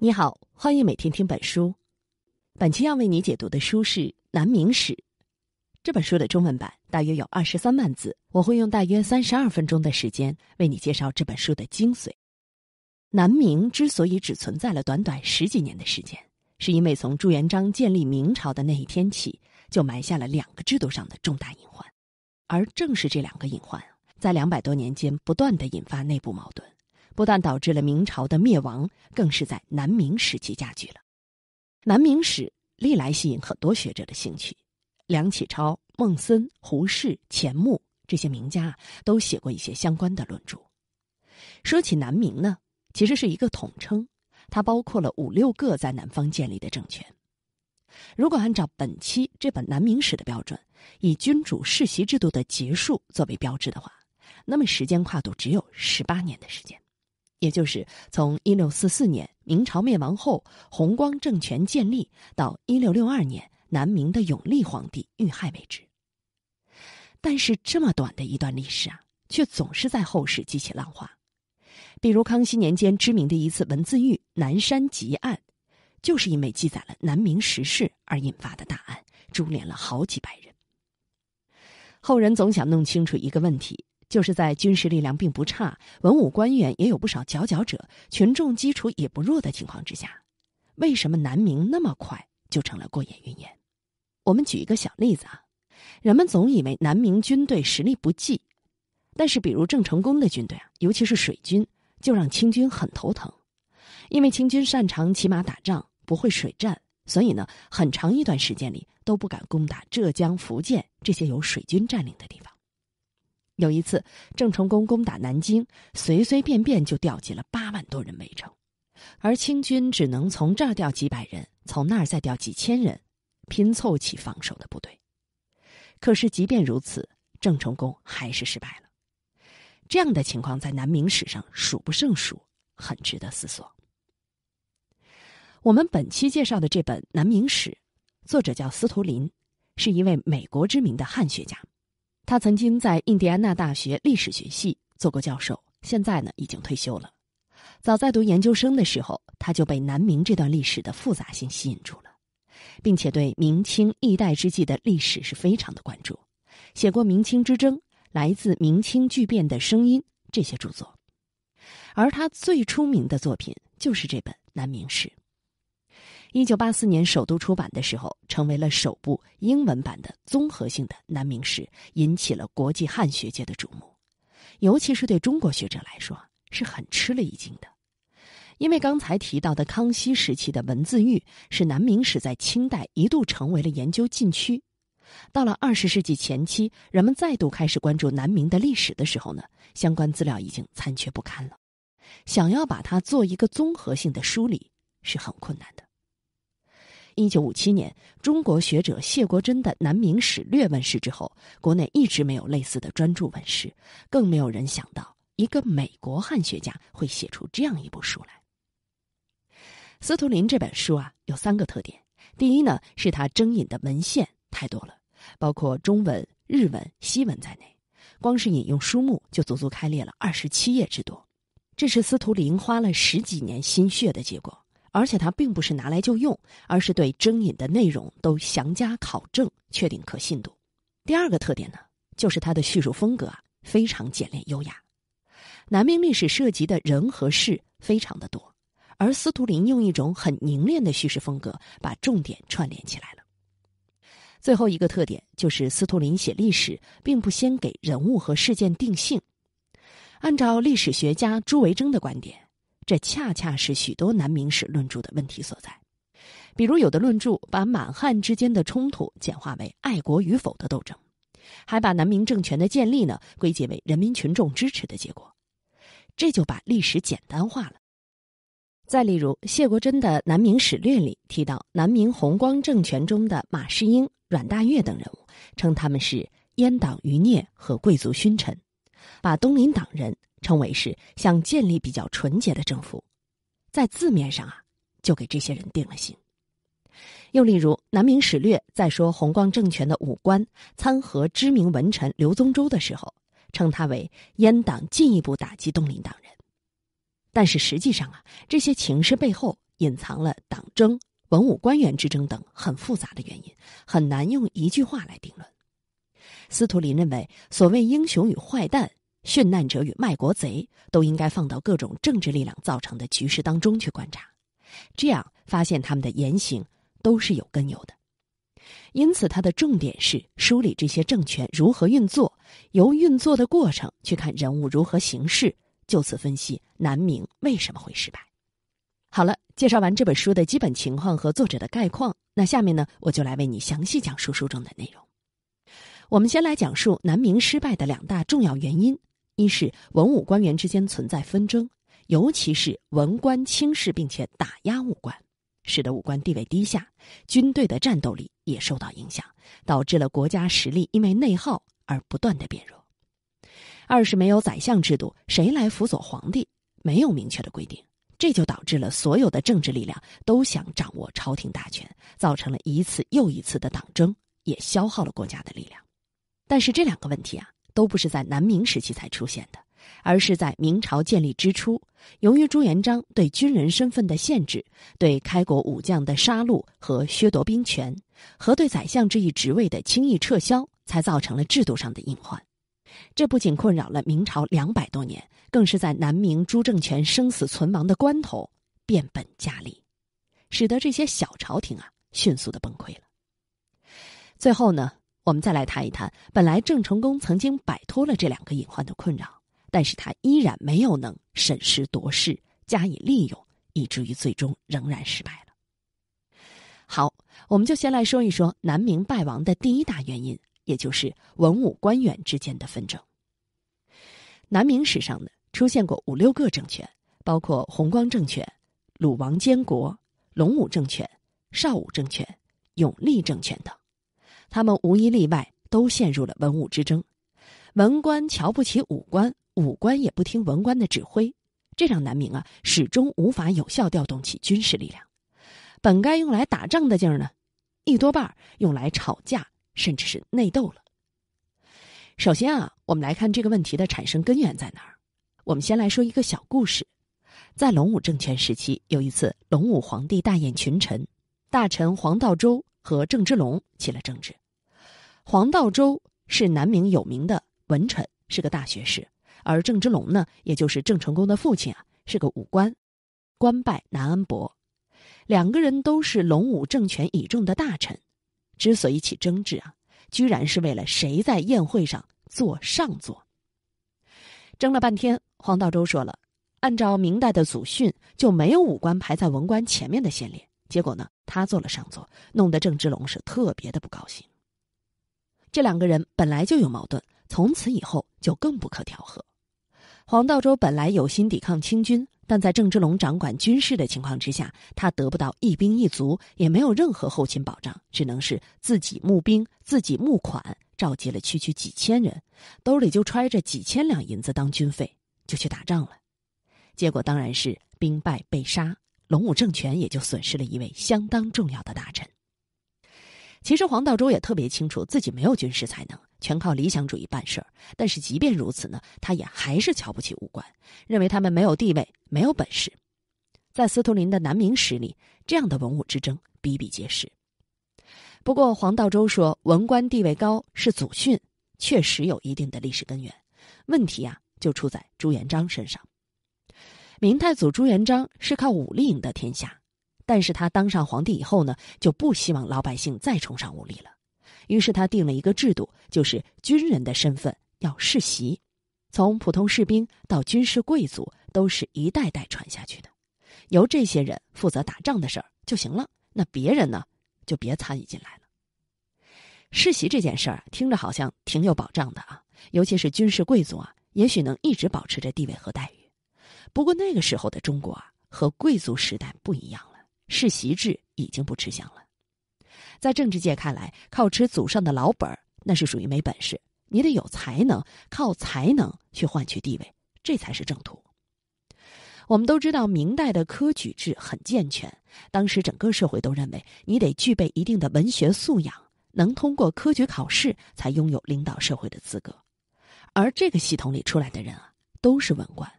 你好，欢迎每天听本书。本期要为你解读的书是《南明史》。这本书的中文版大约有二十三万字，我会用大约三十二分钟的时间为你介绍这本书的精髓。南明之所以只存在了短短十几年的时间，是因为从朱元璋建立明朝的那一天起，就埋下了两个制度上的重大隐患，而正是这两个隐患，在两百多年间不断的引发内部矛盾。不但导致了明朝的灭亡，更是在南明时期加剧了。南明史历来吸引很多学者的兴趣，梁启超、孟森、胡适、钱穆这些名家都写过一些相关的论著。说起南明呢，其实是一个统称，它包括了五六个在南方建立的政权。如果按照本期这本《南明史》的标准，以君主世袭制度的结束作为标志的话，那么时间跨度只有十八年的时间。也就是从一六四四年明朝灭亡后，弘光政权建立到一六六二年南明的永历皇帝遇害为止。但是这么短的一段历史啊，却总是在后世激起浪花，比如康熙年间知名的一次文字狱——南山集案，就是因为记载了南明时事而引发的大案，株连了好几百人。后人总想弄清楚一个问题。就是在军事力量并不差、文武官员也有不少佼佼者、群众基础也不弱的情况之下，为什么南明那么快就成了过眼云烟？我们举一个小例子啊，人们总以为南明军队实力不济，但是比如郑成功的军队啊，尤其是水军，就让清军很头疼，因为清军擅长骑马打仗，不会水战，所以呢，很长一段时间里都不敢攻打浙江、福建这些有水军占领的地方。有一次，郑成功攻打南京，随随便便就调集了八万多人围城，而清军只能从这儿调几百人，从那儿再调几千人，拼凑起防守的部队。可是，即便如此，郑成功还是失败了。这样的情况在南明史上数不胜数，很值得思索。我们本期介绍的这本《南明史》，作者叫司徒林，是一位美国知名的汉学家。他曾经在印第安纳大学历史学系做过教授，现在呢已经退休了。早在读研究生的时候，他就被南明这段历史的复杂性吸引住了，并且对明清易代之际的历史是非常的关注，写过《明清之争》《来自明清巨变的声音》这些著作，而他最出名的作品就是这本《南明史》。一九八四年，首都出版的时候，成为了首部英文版的综合性的南明史，引起了国际汉学界的瞩目。尤其是对中国学者来说，是很吃了一惊的，因为刚才提到的康熙时期的文字狱，使南明史在清代一度成为了研究禁区。到了二十世纪前期，人们再度开始关注南明的历史的时候呢，相关资料已经残缺不堪了，想要把它做一个综合性的梳理，是很困难的。一九五七年，中国学者谢国桢的《南明史略》问世之后，国内一直没有类似的专著问世，更没有人想到一个美国汉学家会写出这样一部书来。司徒林这本书啊，有三个特点：第一呢，是他征引的文献太多了，包括中文、日文、西文在内，光是引用书目就足足开列了二十七页之多，这是司徒林花了十几年心血的结果。而且他并不是拿来就用，而是对征引的内容都详加考证，确定可信度。第二个特点呢，就是他的叙述风格啊非常简练优雅。南明历史涉及的人和事非常的多，而司徒林用一种很凝练的叙事风格把重点串联起来了。最后一个特点就是司徒林写历史并不先给人物和事件定性，按照历史学家朱维铮的观点。这恰恰是许多南明史论著的问题所在，比如有的论著把满汉之间的冲突简化为爱国与否的斗争，还把南明政权的建立呢归结为人民群众支持的结果，这就把历史简单化了。再例如，谢国珍的《南明史略》里提到南明弘光政权中的马士英、阮大铖等人物，称他们是阉党余孽和贵族勋臣，把东林党人。称为是想建立比较纯洁的政府，在字面上啊，就给这些人定了心。又例如《南明史略》在说弘光政权的武官参和知名文臣刘宗周的时候，称他为阉党，进一步打击东林党人。但是实际上啊，这些情势背后隐藏了党争、文武官员之争等很复杂的原因，很难用一句话来定论。司徒林认为，所谓英雄与坏蛋。殉难者与卖国贼都应该放到各种政治力量造成的局势当中去观察，这样发现他们的言行都是有根由的。因此，它的重点是梳理这些政权如何运作，由运作的过程去看人物如何行事，就此分析南明为什么会失败。好了，介绍完这本书的基本情况和作者的概况，那下面呢，我就来为你详细讲述书中的内容。我们先来讲述南明失败的两大重要原因。一是文武官员之间存在纷争，尤其是文官轻视并且打压武官，使得武官地位低下，军队的战斗力也受到影响，导致了国家实力因为内耗而不断的变弱。二是没有宰相制度，谁来辅佐皇帝？没有明确的规定，这就导致了所有的政治力量都想掌握朝廷大权，造成了一次又一次的党争，也消耗了国家的力量。但是这两个问题啊。都不是在南明时期才出现的，而是在明朝建立之初。由于朱元璋对军人身份的限制，对开国武将的杀戮和削夺兵权，和对宰相这一职位的轻易撤销，才造成了制度上的隐患。这不仅困扰了明朝两百多年，更是在南明朱政权生死存亡的关头变本加厉，使得这些小朝廷啊迅速的崩溃了。最后呢？我们再来谈一谈，本来郑成功曾经摆脱了这两个隐患的困扰，但是他依然没有能审时度势加以利用，以至于最终仍然失败了。好，我们就先来说一说南明败亡的第一大原因，也就是文武官员之间的纷争。南明史上呢，出现过五六个政权，包括弘光政权、鲁王监国、隆武政权、邵武政权、永历政权等。他们无一例外都陷入了文武之争，文官瞧不起武官，武官也不听文官的指挥，这让南明啊始终无法有效调动起军事力量。本该用来打仗的劲儿呢，一多半用来吵架，甚至是内斗了。首先啊，我们来看这个问题的产生根源在哪儿。我们先来说一个小故事，在隆武政权时期，有一次隆武皇帝大宴群臣，大臣黄道周。和郑芝龙起了争执。黄道周是南明有名的文臣，是个大学士；而郑芝龙呢，也就是郑成功的父亲啊，是个武官，官拜南安伯。两个人都是隆武政权倚重的大臣。之所以起争执啊，居然是为了谁在宴会上坐上座。争了半天，黄道周说了：“按照明代的祖训，就没有武官排在文官前面的先例。”结果呢？他做了上座，弄得郑芝龙是特别的不高兴。这两个人本来就有矛盾，从此以后就更不可调和。黄道周本来有心抵抗清军，但在郑芝龙掌管军事的情况之下，他得不到一兵一卒，也没有任何后勤保障，只能是自己募兵、自己募款，召集了区区几千人，兜里就揣着几千两银子当军费，就去打仗了。结果当然是兵败被杀。龙武政权也就损失了一位相当重要的大臣。其实黄道周也特别清楚自己没有军事才能，全靠理想主义办事儿。但是即便如此呢，他也还是瞧不起武官，认为他们没有地位，没有本事。在司徒林的南明史里，这样的文武之争比比皆是。不过黄道周说，文官地位高是祖训，确实有一定的历史根源。问题啊，就出在朱元璋身上。明太祖朱元璋是靠武力赢得天下，但是他当上皇帝以后呢，就不希望老百姓再崇尚武力了。于是他定了一个制度，就是军人的身份要世袭，从普通士兵到军事贵族都是一代代传下去的，由这些人负责打仗的事儿就行了。那别人呢，就别参与进来了。世袭这件事儿听着好像挺有保障的啊，尤其是军事贵族啊，也许能一直保持着地位和待遇。不过那个时候的中国啊，和贵族时代不一样了，世袭制已经不吃香了。在政治界看来，靠吃祖上的老本儿那是属于没本事，你得有才能，靠才能去换取地位，这才是正途。我们都知道，明代的科举制很健全，当时整个社会都认为，你得具备一定的文学素养，能通过科举考试，才拥有领导社会的资格。而这个系统里出来的人啊，都是文官。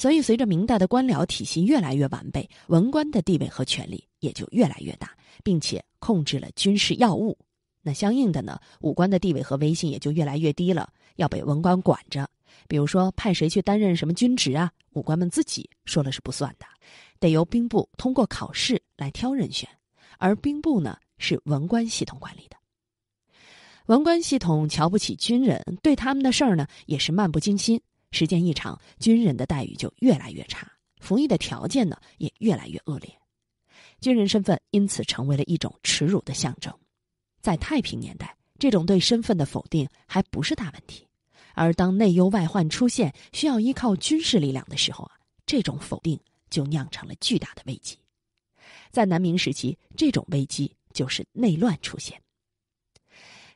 所以，随着明代的官僚体系越来越完备，文官的地位和权力也就越来越大，并且控制了军事要务。那相应的呢，武官的地位和威信也就越来越低了，要被文官管着。比如说，派谁去担任什么军职啊，武官们自己说了是不算的，得由兵部通过考试来挑人选。而兵部呢，是文官系统管理的，文官系统瞧不起军人，对他们的事儿呢也是漫不经心。时间一长，军人的待遇就越来越差，服役的条件呢也越来越恶劣，军人身份因此成为了一种耻辱的象征。在太平年代，这种对身份的否定还不是大问题，而当内忧外患出现，需要依靠军事力量的时候啊，这种否定就酿成了巨大的危机。在南明时期，这种危机就是内乱出现，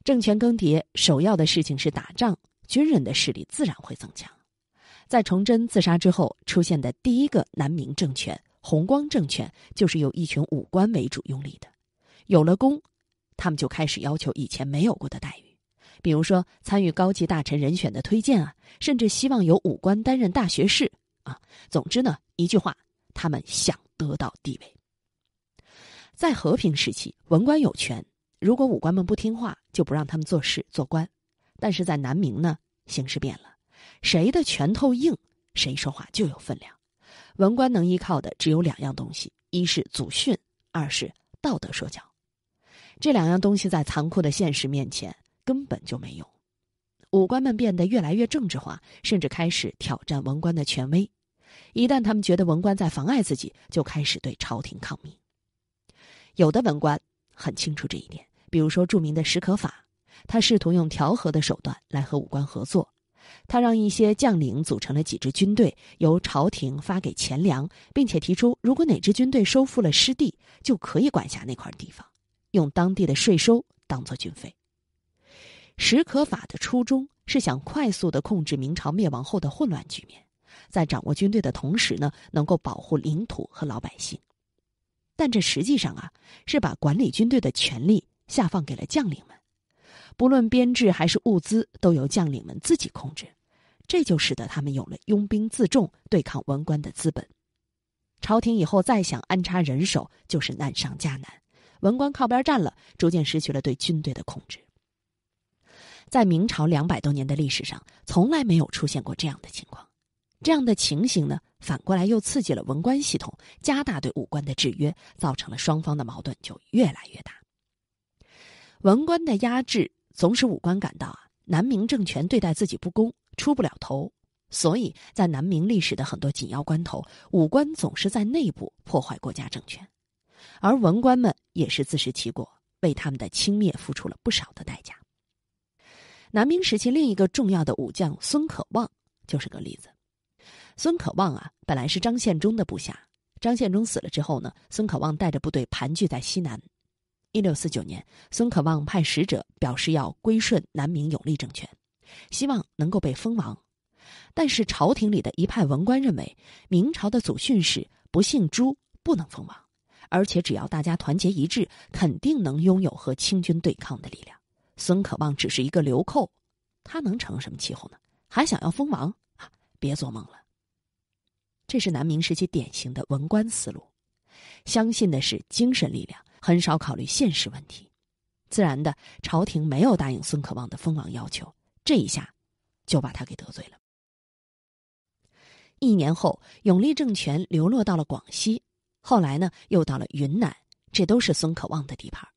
政权更迭首要的事情是打仗，军人的势力自然会增强。在崇祯自杀之后，出现的第一个南明政权——弘光政权，就是由一群武官为主拥立的。有了功，他们就开始要求以前没有过的待遇，比如说参与高级大臣人选的推荐啊，甚至希望有武官担任大学士啊。总之呢，一句话，他们想得到地位。在和平时期，文官有权；如果武官们不听话，就不让他们做事、做官。但是在南明呢，形势变了。谁的拳头硬，谁说话就有分量。文官能依靠的只有两样东西：一是祖训，二是道德说教。这两样东西在残酷的现实面前根本就没用。武官们变得越来越政治化，甚至开始挑战文官的权威。一旦他们觉得文官在妨碍自己，就开始对朝廷抗命。有的文官很清楚这一点，比如说著名的史可法，他试图用调和的手段来和武官合作。他让一些将领组成了几支军队，由朝廷发给钱粮，并且提出，如果哪支军队收复了失地，就可以管辖那块地方，用当地的税收当做军费。史可法的初衷是想快速的控制明朝灭亡后的混乱局面，在掌握军队的同时呢，能够保护领土和老百姓。但这实际上啊，是把管理军队的权利下放给了将领们。不论编制还是物资，都由将领们自己控制，这就使得他们有了拥兵自重、对抗文官的资本。朝廷以后再想安插人手，就是难上加难。文官靠边站了，逐渐失去了对军队的控制。在明朝两百多年的历史上，从来没有出现过这样的情况。这样的情形呢，反过来又刺激了文官系统，加大对武官的制约，造成了双方的矛盾就越来越大。文官的压制。总使武官感到啊，南明政权对待自己不公，出不了头，所以在南明历史的很多紧要关头，武官总是在内部破坏国家政权，而文官们也是自食其果，为他们的轻蔑付出了不少的代价。南明时期另一个重要的武将孙可望就是个例子。孙可望啊，本来是张献忠的部下，张献忠死了之后呢，孙可望带着部队盘踞在西南。一六四九年，孙可望派使者表示要归顺南明永历政权，希望能够被封王。但是朝廷里的一派文官认为，明朝的祖训是不姓朱不能封王，而且只要大家团结一致，肯定能拥有和清军对抗的力量。孙可望只是一个流寇，他能成什么气候呢？还想要封王啊？别做梦了。这是南明时期典型的文官思路，相信的是精神力量。很少考虑现实问题，自然的，朝廷没有答应孙可望的封王要求，这一下就把他给得罪了。一年后，永历政权流落到了广西，后来呢，又到了云南，这都是孙可望的地盘。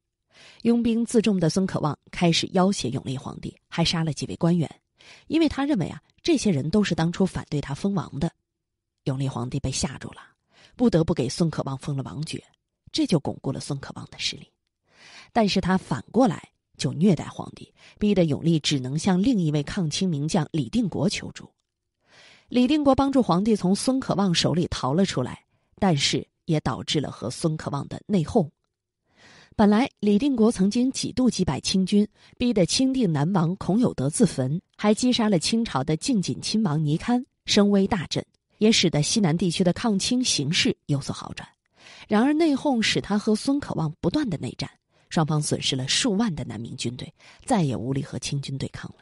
拥兵自重的孙可望开始要挟永历皇帝，还杀了几位官员，因为他认为啊，这些人都是当初反对他封王的。永历皇帝被吓住了，不得不给孙可望封了王爵。这就巩固了孙可望的势力，但是他反过来就虐待皇帝，逼得永历只能向另一位抗清名将李定国求助。李定国帮助皇帝从孙可望手里逃了出来，但是也导致了和孙可望的内讧。本来李定国曾经几度击败清军，逼得清定南王孔有德自焚，还击杀了清朝的靖锦亲王尼堪，声威大振，也使得西南地区的抗清形势有所好转。然而内讧使他和孙可望不断的内战，双方损失了数万的南明军队，再也无力和清军对抗了。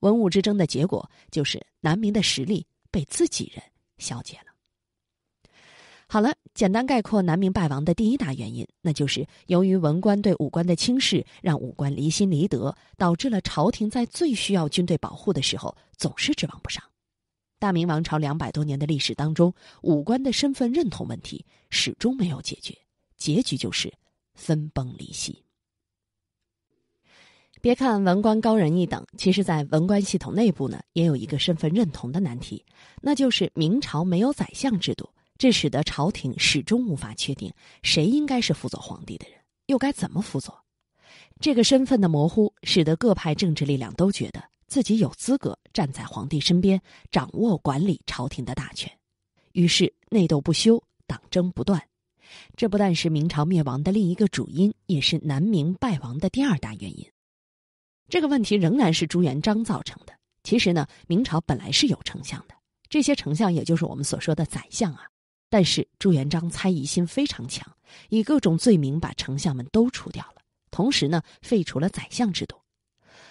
文武之争的结果就是南明的实力被自己人消解了。好了，简单概括南明败亡的第一大原因，那就是由于文官对武官的轻视，让武官离心离德，导致了朝廷在最需要军队保护的时候总是指望不上。大明王朝两百多年的历史当中，武官的身份认同问题始终没有解决，结局就是分崩离析。别看文官高人一等，其实，在文官系统内部呢，也有一个身份认同的难题，那就是明朝没有宰相制度，这使得朝廷始终无法确定谁应该是辅佐皇帝的人，又该怎么辅佐。这个身份的模糊，使得各派政治力量都觉得。自己有资格站在皇帝身边，掌握管理朝廷的大权，于是内斗不休，党争不断。这不但是明朝灭亡的另一个主因，也是南明败亡的第二大原因。这个问题仍然是朱元璋造成的。其实呢，明朝本来是有丞相的，这些丞相也就是我们所说的宰相啊。但是朱元璋猜疑心非常强，以各种罪名把丞相们都除掉了，同时呢废除了宰相制度。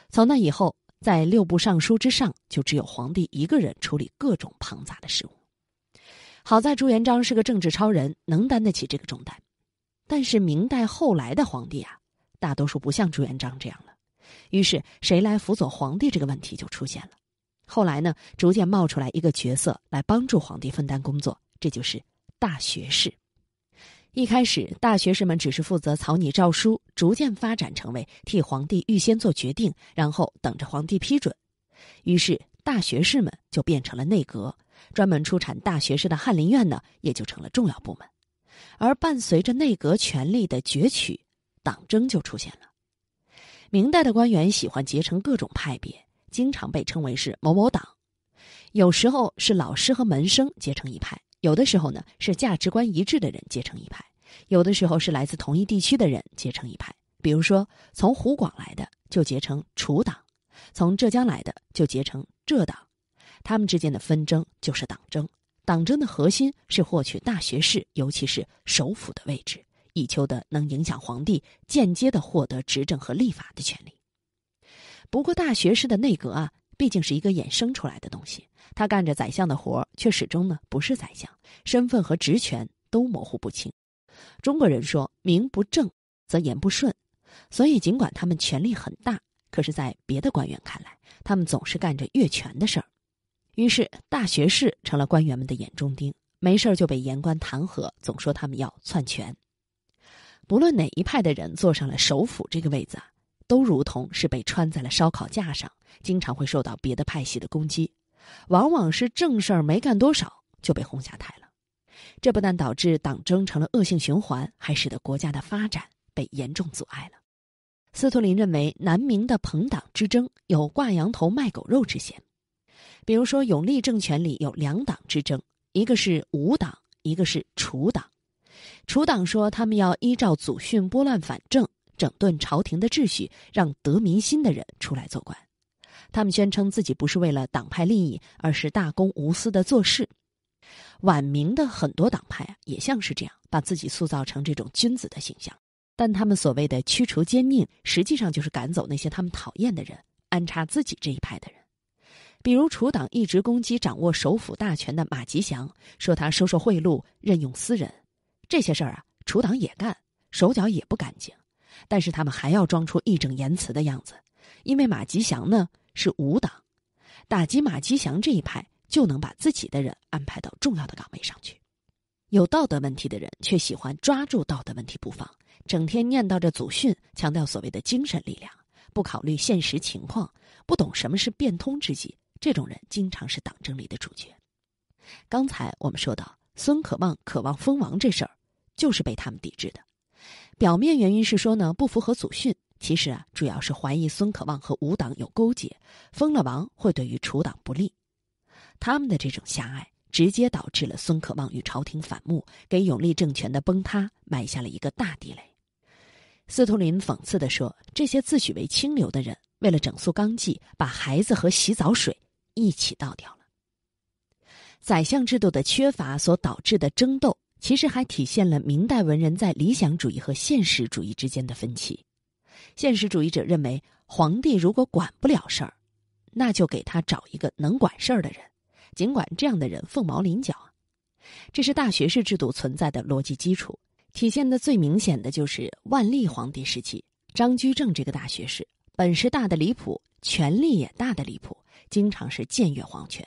从那以后。在六部尚书之上，就只有皇帝一个人处理各种庞杂的事务。好在朱元璋是个政治超人，能担得起这个重担。但是明代后来的皇帝啊，大多数不像朱元璋这样了，于是谁来辅佐皇帝这个问题就出现了。后来呢，逐渐冒出来一个角色来帮助皇帝分担工作，这就是大学士。一开始，大学士们只是负责草拟诏书，逐渐发展成为替皇帝预先做决定，然后等着皇帝批准。于是，大学士们就变成了内阁，专门出产大学士的翰林院呢，也就成了重要部门。而伴随着内阁权力的攫取，党争就出现了。明代的官员喜欢结成各种派别，经常被称为是某某党，有时候是老师和门生结成一派。有的时候呢，是价值观一致的人结成一派；有的时候是来自同一地区的人结成一派。比如说，从湖广来的就结成楚党，从浙江来的就结成浙党。他们之间的纷争就是党争。党争的核心是获取大学士，尤其是首辅的位置，以求得能影响皇帝，间接的获得执政和立法的权利。不过，大学士的内阁啊，毕竟是一个衍生出来的东西。他干着宰相的活却始终呢不是宰相，身份和职权都模糊不清。中国人说“名不正则言不顺”，所以尽管他们权力很大，可是，在别的官员看来，他们总是干着越权的事儿。于是，大学士成了官员们的眼中钉，没事儿就被言官弹劾，总说他们要篡权。不论哪一派的人坐上了首辅这个位子，都如同是被穿在了烧烤架上，经常会受到别的派系的攻击。往往是正事儿没干多少就被轰下台了，这不但导致党争成了恶性循环，还使得国家的发展被严重阻碍了。斯图林认为，南明的朋党之争有挂羊头卖狗肉之嫌。比如说，永历政权里有两党之争，一个是吴党，一个是楚党。楚党说他们要依照祖训拨乱反正，整顿朝廷的秩序，让得民心的人出来做官。他们宣称自己不是为了党派利益，而是大公无私地做事。晚明的很多党派啊，也像是这样，把自己塑造成这种君子的形象。但他们所谓的驱除奸佞，实际上就是赶走那些他们讨厌的人，安插自己这一派的人。比如楚党一直攻击掌握首辅大权的马吉祥，说他收受贿赂、任用私人，这些事儿啊，楚党也干，手脚也不干净。但是他们还要装出义正言辞的样子，因为马吉祥呢。是无党，打击马吉祥这一派，就能把自己的人安排到重要的岗位上去。有道德问题的人，却喜欢抓住道德问题不放，整天念叨着祖训，强调所谓的精神力量，不考虑现实情况，不懂什么是变通之计。这种人经常是党政里的主角。刚才我们说到孙可望渴望封王这事儿，就是被他们抵制的。表面原因是说呢，不符合祖训。其实啊，主要是怀疑孙可望和吴党有勾结，封了王会对于楚党不利。他们的这种狭隘，直接导致了孙可望与朝廷反目，给永历政权的崩塌埋下了一个大地雷。司徒林讽刺地说：“这些自诩为清流的人，为了整肃纲纪，把孩子和洗澡水一起倒掉了。”宰相制度的缺乏所导致的争斗，其实还体现了明代文人在理想主义和现实主义之间的分歧。现实主义者认为，皇帝如果管不了事儿，那就给他找一个能管事儿的人，尽管这样的人凤毛麟角。这是大学士制度存在的逻辑基础，体现的最明显的就是万历皇帝时期张居正这个大学士，本事大的离谱，权力也大的离谱，经常是僭越皇权。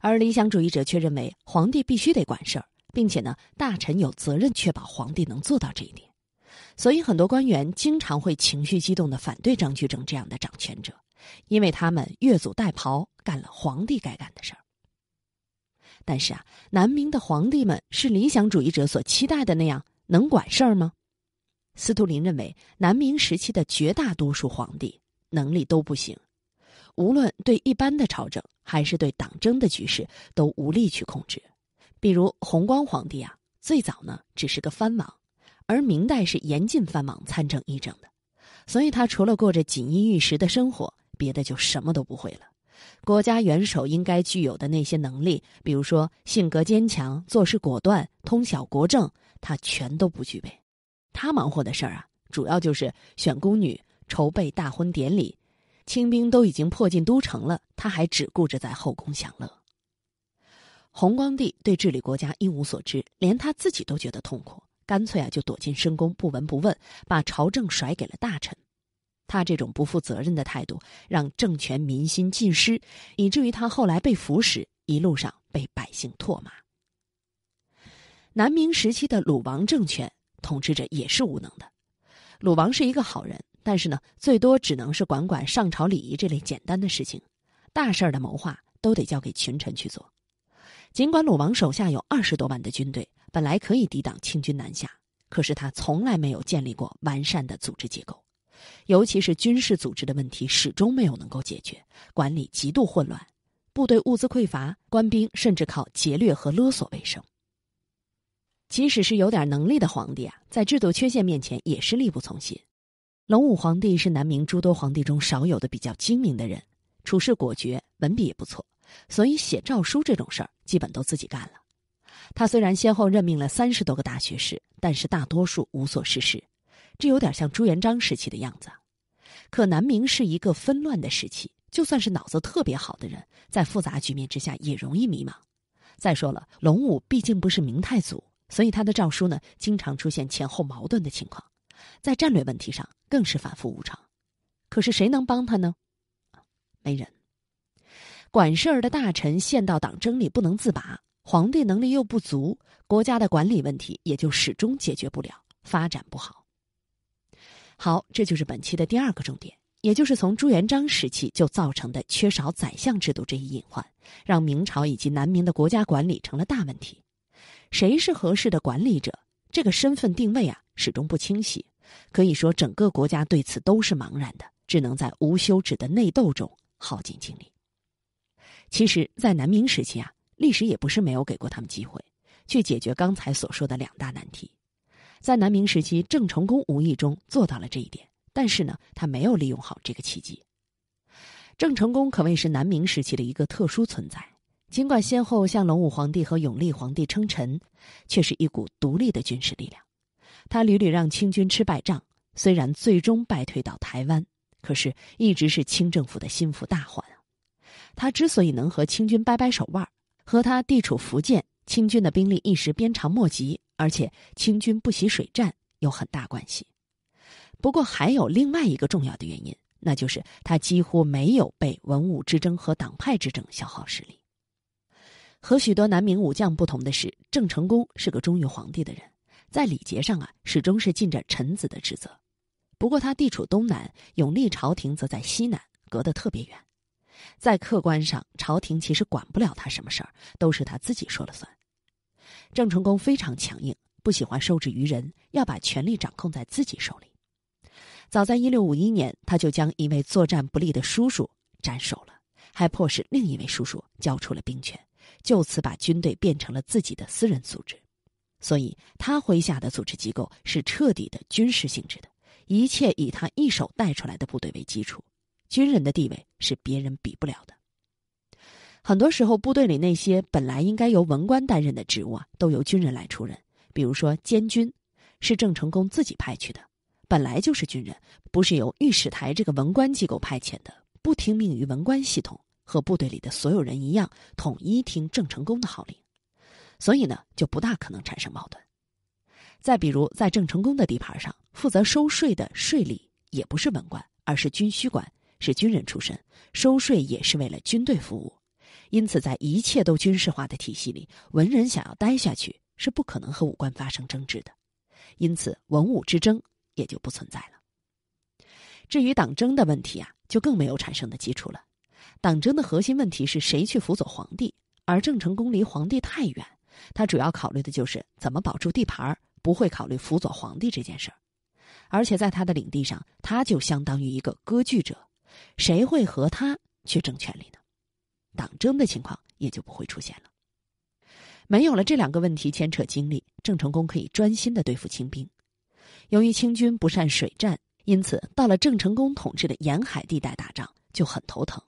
而理想主义者却认为，皇帝必须得管事儿，并且呢，大臣有责任确保皇帝能做到这一点。所以，很多官员经常会情绪激动的反对张居正这样的掌权者，因为他们越俎代庖，干了皇帝该干的事儿。但是啊，南明的皇帝们是理想主义者所期待的那样能管事儿吗？司徒林认为，南明时期的绝大多数皇帝能力都不行，无论对一般的朝政还是对党争的局势，都无力去控制。比如弘光皇帝啊，最早呢只是个藩王。而明代是严禁藩王参政议政的，所以他除了过着锦衣玉食的生活，别的就什么都不会了。国家元首应该具有的那些能力，比如说性格坚强、做事果断、通晓国政，他全都不具备。他忙活的事儿啊，主要就是选宫女、筹备大婚典礼。清兵都已经迫近都城了，他还只顾着在后宫享乐。弘光帝对治理国家一无所知，连他自己都觉得痛苦。干脆啊，就躲进深宫，不闻不问，把朝政甩给了大臣。他这种不负责任的态度，让政权民心尽失，以至于他后来被俘时，一路上被百姓唾骂。南明时期的鲁王政权统治者也是无能的。鲁王是一个好人，但是呢，最多只能是管管上朝礼仪这类简单的事情，大事儿的谋划都得交给群臣去做。尽管鲁王手下有二十多万的军队。本来可以抵挡清军南下，可是他从来没有建立过完善的组织结构，尤其是军事组织的问题始终没有能够解决，管理极度混乱，部队物资匮乏，官兵甚至靠劫掠和勒索为生。即使是有点能力的皇帝啊，在制度缺陷面前也是力不从心。隆武皇帝是南明诸多皇帝中少有的比较精明的人，处事果决，文笔也不错，所以写诏书这种事儿基本都自己干了。他虽然先后任命了三十多个大学士，但是大多数无所事事，这有点像朱元璋时期的样子。可南明是一个纷乱的时期，就算是脑子特别好的人，在复杂局面之下也容易迷茫。再说了，龙武毕竟不是明太祖，所以他的诏书呢，经常出现前后矛盾的情况，在战略问题上更是反复无常。可是谁能帮他呢？没人。管事儿的大臣陷到党争里不能自拔。皇帝能力又不足，国家的管理问题也就始终解决不了，发展不好。好，这就是本期的第二个重点，也就是从朱元璋时期就造成的缺少宰相制度这一隐患，让明朝以及南明的国家管理成了大问题。谁是合适的管理者？这个身份定位啊，始终不清晰。可以说，整个国家对此都是茫然的，只能在无休止的内斗中耗尽精力。其实，在南明时期啊。历史也不是没有给过他们机会去解决刚才所说的两大难题，在南明时期，郑成功无意中做到了这一点，但是呢，他没有利用好这个契机。郑成功可谓是南明时期的一个特殊存在，尽管先后向隆武皇帝和永历皇帝称臣，却是一股独立的军事力量。他屡屡让清军吃败仗，虽然最终败退到台湾，可是一直是清政府的心腹大患他之所以能和清军掰掰手腕和他地处福建，清军的兵力一时鞭长莫及，而且清军不习水战有很大关系。不过还有另外一个重要的原因，那就是他几乎没有被文武之争和党派之争消耗实力。和许多南明武将不同的是，郑成功是个忠于皇帝的人，在礼节上啊，始终是尽着臣子的职责。不过他地处东南，永历朝廷则在西南，隔得特别远。在客观上，朝廷其实管不了他什么事儿，都是他自己说了算。郑成功非常强硬，不喜欢受制于人，要把权力掌控在自己手里。早在1651年，他就将一位作战不利的叔叔斩首了，还迫使另一位叔叔交出了兵权，就此把军队变成了自己的私人组织。所以，他麾下的组织机构是彻底的军事性质的，一切以他一手带出来的部队为基础。军人的地位是别人比不了的。很多时候，部队里那些本来应该由文官担任的职务啊，都由军人来出任。比如说，监军是郑成功自己派去的，本来就是军人，不是由御史台这个文官机构派遣的，不听命于文官系统，和部队里的所有人一样，统一听郑成功的号令，所以呢，就不大可能产生矛盾。再比如，在郑成功的地盘上，负责收税的税吏也不是文官，而是军需官。是军人出身，收税也是为了军队服务，因此在一切都军事化的体系里，文人想要待下去是不可能和武官发生争执的，因此文武之争也就不存在了。至于党争的问题啊，就更没有产生的基础了。党争的核心问题是谁去辅佐皇帝，而郑成功离皇帝太远，他主要考虑的就是怎么保住地盘儿，不会考虑辅佐皇帝这件事儿。而且在他的领地上，他就相当于一个割据者。谁会和他去争权力呢？党争的情况也就不会出现了。没有了这两个问题牵扯精力，郑成功可以专心的对付清兵。由于清军不善水战，因此到了郑成功统治的沿海地带打仗就很头疼。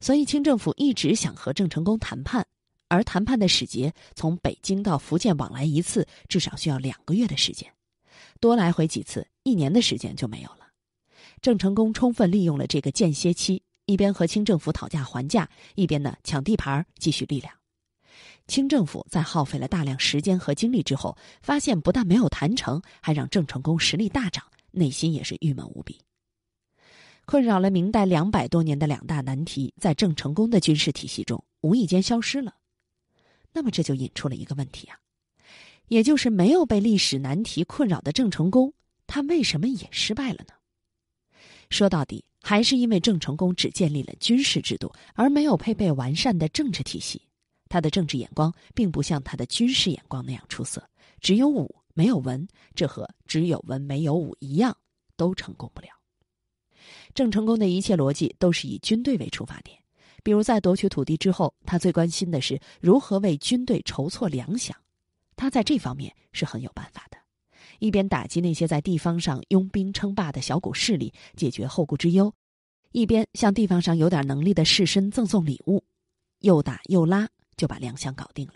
所以清政府一直想和郑成功谈判，而谈判的使节从北京到福建往来一次至少需要两个月的时间，多来回几次，一年的时间就没有了。郑成功充分利用了这个间歇期，一边和清政府讨价还价，一边呢抢地盘、积蓄力量。清政府在耗费了大量时间和精力之后，发现不但没有谈成，还让郑成功实力大涨，内心也是郁闷无比。困扰了明代两百多年的两大难题，在郑成功的军事体系中无意间消失了。那么这就引出了一个问题啊，也就是没有被历史难题困扰的郑成功，他为什么也失败了呢？说到底，还是因为郑成功只建立了军事制度，而没有配备完善的政治体系。他的政治眼光并不像他的军事眼光那样出色，只有武没有文，这和只有文没有武一样，都成功不了。郑成功的一切逻辑都是以军队为出发点，比如在夺取土地之后，他最关心的是如何为军队筹措粮饷，他在这方面是很有办法的。一边打击那些在地方上拥兵称霸的小股势力，解决后顾之忧；一边向地方上有点能力的士绅赠送礼物，又打又拉，就把粮饷搞定了。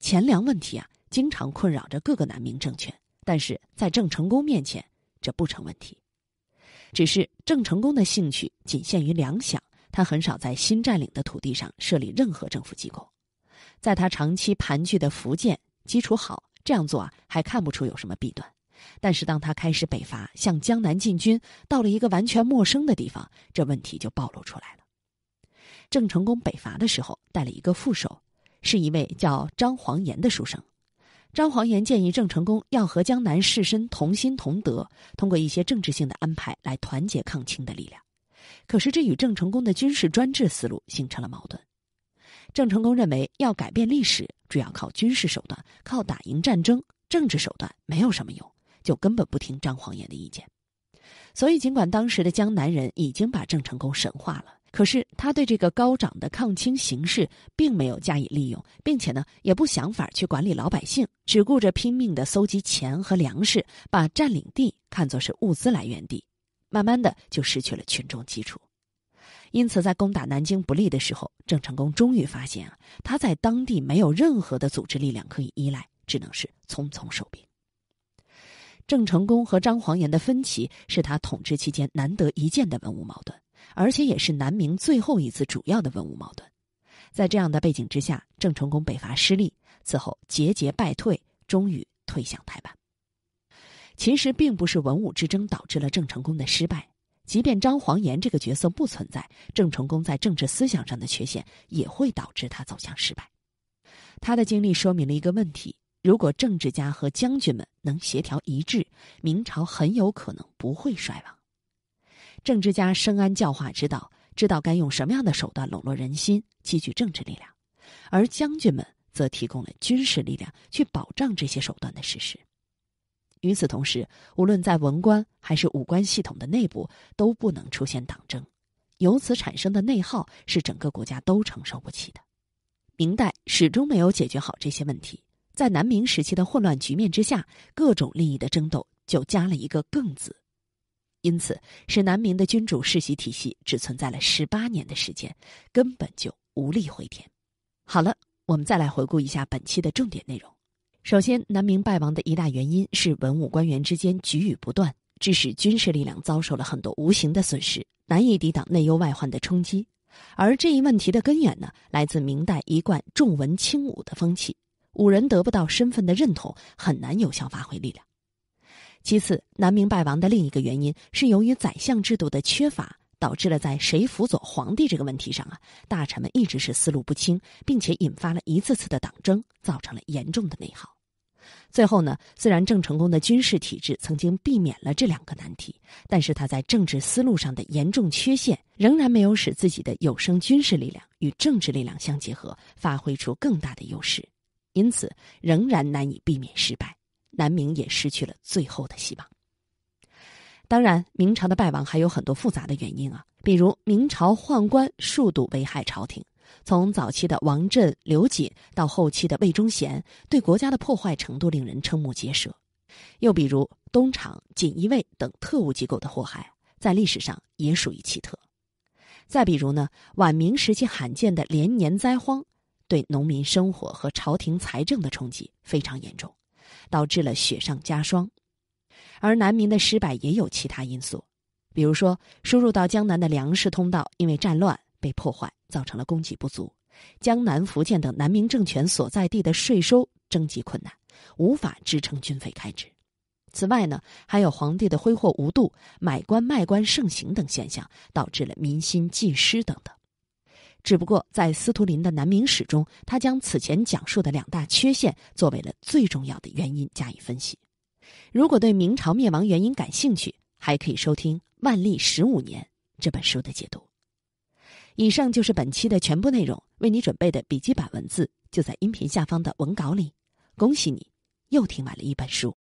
钱粮问题啊，经常困扰着各个南明政权，但是在郑成功面前，这不成问题。只是郑成功的兴趣仅限于粮饷，他很少在新占领的土地上设立任何政府机构。在他长期盘踞的福建，基础好。这样做啊，还看不出有什么弊端。但是当他开始北伐，向江南进军，到了一个完全陌生的地方，这问题就暴露出来了。郑成功北伐的时候，带了一个副手，是一位叫张煌岩的书生。张煌岩建议郑成功要和江南士绅同心同德，通过一些政治性的安排来团结抗清的力量。可是这与郑成功的军事专制思路形成了矛盾。郑成功认为，要改变历史，主要靠军事手段，靠打赢战争；政治手段没有什么用，就根本不听张煌言的意见。所以，尽管当时的江南人已经把郑成功神化了，可是他对这个高涨的抗清形势并没有加以利用，并且呢，也不想法去管理老百姓，只顾着拼命的搜集钱和粮食，把占领地看作是物资来源地，慢慢的就失去了群众基础。因此，在攻打南京不利的时候，郑成功终于发现啊，他在当地没有任何的组织力量可以依赖，只能是匆匆收兵。郑成功和张煌言的分歧是他统治期间难得一见的文武矛盾，而且也是南明最后一次主要的文武矛盾。在这样的背景之下，郑成功北伐失利，此后节节败退，终于退向台湾。其实，并不是文武之争导致了郑成功的失败。即便张煌言这个角色不存在，郑成功在政治思想上的缺陷也会导致他走向失败。他的经历说明了一个问题：如果政治家和将军们能协调一致，明朝很有可能不会衰亡。政治家深谙教化之道，知道该用什么样的手段笼络人心、积聚政治力量，而将军们则提供了军事力量去保障这些手段的实施。与此同时，无论在文官还是武官系统的内部，都不能出现党争，由此产生的内耗是整个国家都承受不起的。明代始终没有解决好这些问题，在南明时期的混乱局面之下，各种利益的争斗就加了一个更字，因此使南明的君主世袭体系只存在了十八年的时间，根本就无力回天。好了，我们再来回顾一下本期的重点内容。首先，南明败亡的一大原因是文武官员之间龃龉不断，致使军事力量遭受了很多无形的损失，难以抵挡内忧外患的冲击。而这一问题的根源呢，来自明代一贯重文轻武的风气，武人得不到身份的认同，很难有效发挥力量。其次，南明败亡的另一个原因是由于宰相制度的缺乏，导致了在谁辅佐皇帝这个问题上啊，大臣们一直是思路不清，并且引发了一次次的党争，造成了严重的内耗。最后呢，虽然郑成功的军事体制曾经避免了这两个难题，但是他在政治思路上的严重缺陷，仍然没有使自己的有生军事力量与政治力量相结合，发挥出更大的优势，因此仍然难以避免失败。南明也失去了最后的希望。当然，明朝的败亡还有很多复杂的原因啊，比如明朝宦官数度危害朝廷。从早期的王振、刘瑾到后期的魏忠贤，对国家的破坏程度令人瞠目结舌。又比如东厂、锦衣卫等特务机构的祸害，在历史上也属于奇特。再比如呢，晚明时期罕见的连年灾荒，对农民生活和朝廷财政的冲击非常严重，导致了雪上加霜。而南明的失败也有其他因素，比如说输入到江南的粮食通道因为战乱。被破坏，造成了供给不足；江南、福建等南明政权所在地的税收征集困难，无法支撑军费开支。此外呢，还有皇帝的挥霍无度、买官卖官盛行等现象，导致了民心尽失等等。只不过在司徒林的《南明史》中，他将此前讲述的两大缺陷作为了最重要的原因加以分析。如果对明朝灭亡原因感兴趣，还可以收听《万历十五年》这本书的解读。以上就是本期的全部内容。为你准备的笔记版文字就在音频下方的文稿里。恭喜你，又听完了一本书。